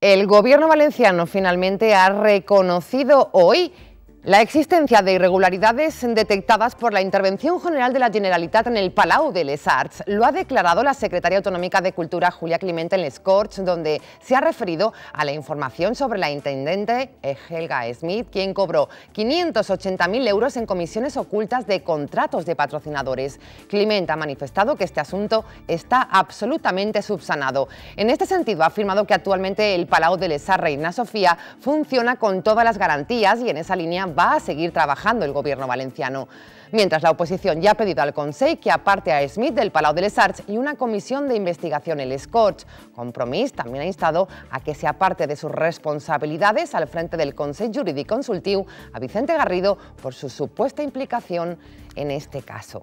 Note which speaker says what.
Speaker 1: El gobierno valenciano finalmente ha reconocido hoy la existencia de irregularidades detectadas por la intervención general de la Generalitat en el Palau de les Arts lo ha declarado la secretaria autonómica de Cultura Julia Clemente en Les Corts, donde se ha referido a la información sobre la intendente Helga Smith, quien cobró 580.000 euros en comisiones ocultas de contratos de patrocinadores. Clemente ha manifestado que este asunto está absolutamente subsanado. En este sentido, ha afirmado que actualmente el Palau de les Arts Reina Sofía funciona con todas las garantías y en esa línea va a seguir trabajando el gobierno valenciano. Mientras la oposición ya ha pedido al Consejo que aparte a Smith del Palau de les Arts y una comisión de investigación el scotch Compromís también ha instado a que se aparte de sus responsabilidades al frente del Consejo Jurídico Consultivo a Vicente Garrido por su supuesta implicación en este caso.